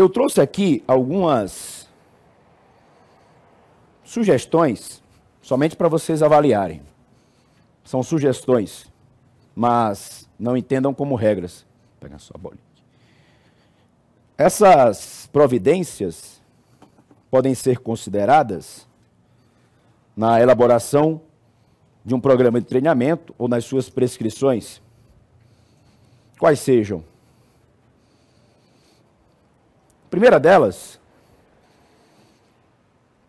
Eu trouxe aqui algumas sugestões, somente para vocês avaliarem. São sugestões, mas não entendam como regras. Pega só a bolinha. Essas providências podem ser consideradas na elaboração de um programa de treinamento ou nas suas prescrições, quais sejam primeira delas,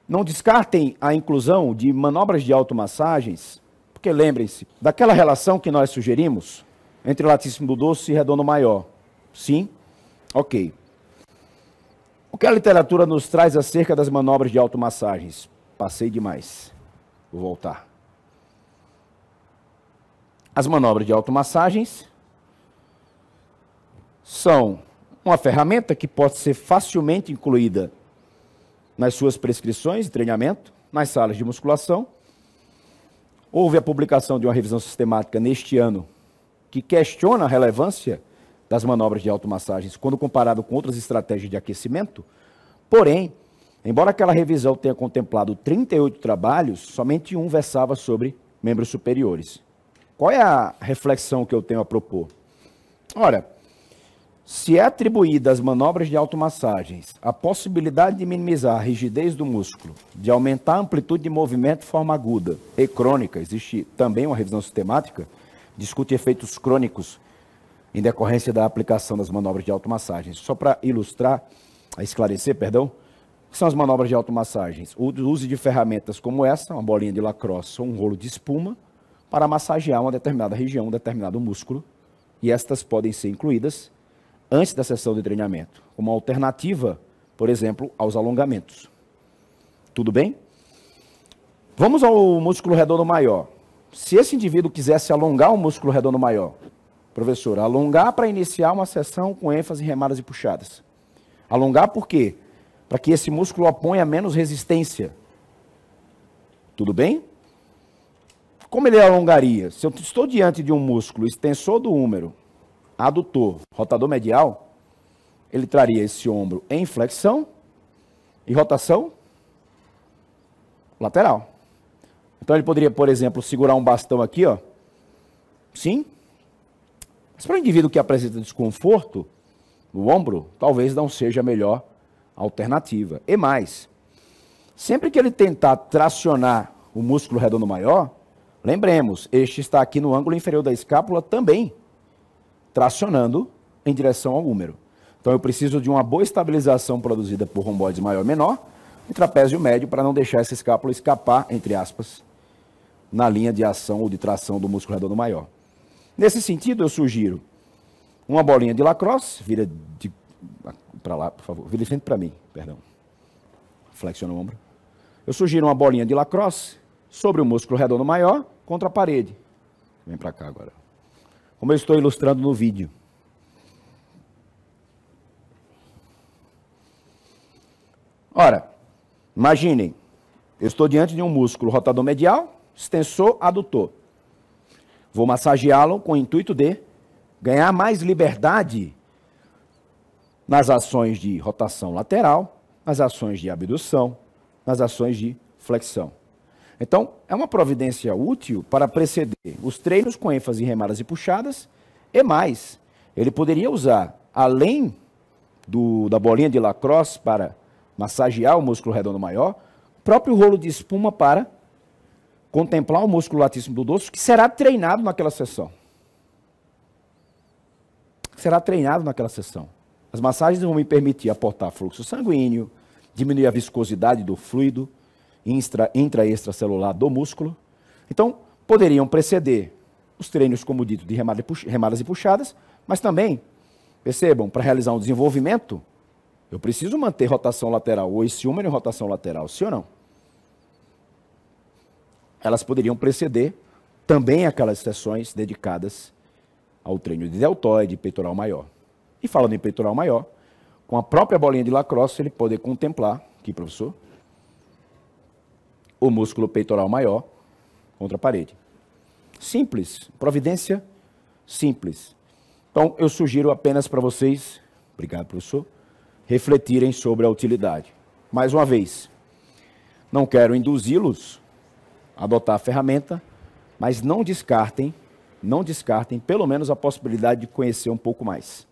não descartem a inclusão de manobras de automassagens, porque lembrem-se daquela relação que nós sugerimos entre latíssimo doce e redondo maior. Sim? Ok. O que a literatura nos traz acerca das manobras de automassagens? Passei demais. Vou voltar. As manobras de automassagens são uma ferramenta que pode ser facilmente incluída nas suas prescrições de treinamento, nas salas de musculação. Houve a publicação de uma revisão sistemática neste ano que questiona a relevância das manobras de automassagens quando comparado com outras estratégias de aquecimento. Porém, embora aquela revisão tenha contemplado 38 trabalhos, somente um versava sobre membros superiores. Qual é a reflexão que eu tenho a propor? Ora, se é atribuída às manobras de automassagens a possibilidade de minimizar a rigidez do músculo, de aumentar a amplitude de movimento de forma aguda e crônica, existe também uma revisão sistemática, discute efeitos crônicos em decorrência da aplicação das manobras de automassagens. Só para ilustrar, esclarecer, perdão, o que são as manobras de automassagens? O uso de ferramentas como essa, uma bolinha de lacrosse ou um rolo de espuma, para massagear uma determinada região, um determinado músculo, e estas podem ser incluídas antes da sessão de treinamento, como alternativa, por exemplo, aos alongamentos. Tudo bem? Vamos ao músculo redondo maior. Se esse indivíduo quisesse alongar o músculo redondo maior, professor, alongar para iniciar uma sessão com ênfase em remadas e puxadas. Alongar por quê? Para que esse músculo oponha menos resistência. Tudo bem? Como ele alongaria? Se eu estou diante de um músculo extensor do húmero, adutor, rotador medial, ele traria esse ombro em flexão e rotação lateral. Então ele poderia, por exemplo, segurar um bastão aqui, ó. Sim. Mas para um indivíduo que apresenta desconforto no ombro, talvez não seja a melhor alternativa. E mais, sempre que ele tentar tracionar o músculo redondo maior, lembremos, este está aqui no ângulo inferior da escápula também tracionando em direção ao húmero. Então eu preciso de uma boa estabilização produzida por romboides maior e menor, e trapézio médio para não deixar essa escápula escapar, entre aspas, na linha de ação ou de tração do músculo redondo maior. Nesse sentido, eu sugiro uma bolinha de lacrosse, vira de para lá, por favor, vira de frente para mim, perdão. Flexiona o ombro. Eu sugiro uma bolinha de lacrosse sobre o músculo redondo maior contra a parede. Vem para cá agora como eu estou ilustrando no vídeo. Ora, imaginem, eu estou diante de um músculo rotador medial, extensor, adutor. Vou massageá-lo com o intuito de ganhar mais liberdade nas ações de rotação lateral, nas ações de abdução, nas ações de flexão. Então, é uma providência útil para preceder os treinos com ênfase em remadas e puxadas, e mais, ele poderia usar, além do, da bolinha de lacrosse para massagear o músculo redondo maior, próprio rolo de espuma para contemplar o músculo latíssimo do dorso, que será treinado naquela sessão. Será treinado naquela sessão. As massagens vão me permitir aportar fluxo sanguíneo, diminuir a viscosidade do fluido, intra, extracelular do músculo. Então, poderiam preceder os treinos, como dito, de remadas e puxadas, mas também, percebam, para realizar um desenvolvimento, eu preciso manter rotação lateral ou esse uma em rotação lateral, sim ou não? Elas poderiam preceder também aquelas sessões dedicadas ao treino de deltoide, peitoral maior. E falando em peitoral maior, com a própria bolinha de lacrosse, ele pode contemplar, aqui professor? o músculo peitoral maior contra a parede. Simples, providência simples. Então, eu sugiro apenas para vocês, obrigado professor, refletirem sobre a utilidade. Mais uma vez, não quero induzi-los a adotar a ferramenta, mas não descartem, não descartem pelo menos a possibilidade de conhecer um pouco mais.